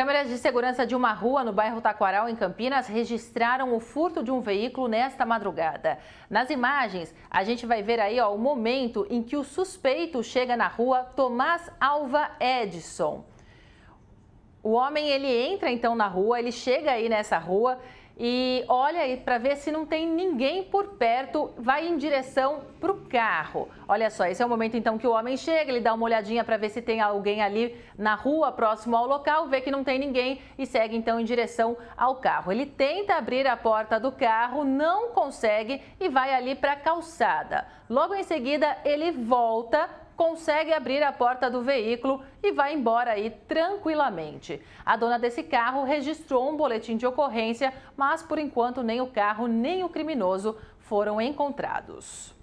Câmeras de segurança de uma rua no bairro Taquaral, em Campinas, registraram o furto de um veículo nesta madrugada. Nas imagens, a gente vai ver aí ó, o momento em que o suspeito chega na rua Tomás Alva Edson. O homem, ele entra então na rua, ele chega aí nessa rua e olha aí para ver se não tem ninguém por perto, vai em direção para o carro. Olha só, esse é o momento então que o homem chega, ele dá uma olhadinha para ver se tem alguém ali na rua próximo ao local, vê que não tem ninguém e segue então em direção ao carro. Ele tenta abrir a porta do carro, não consegue e vai ali para a calçada. Logo em seguida, ele volta consegue abrir a porta do veículo e vai embora aí tranquilamente. A dona desse carro registrou um boletim de ocorrência, mas por enquanto nem o carro nem o criminoso foram encontrados.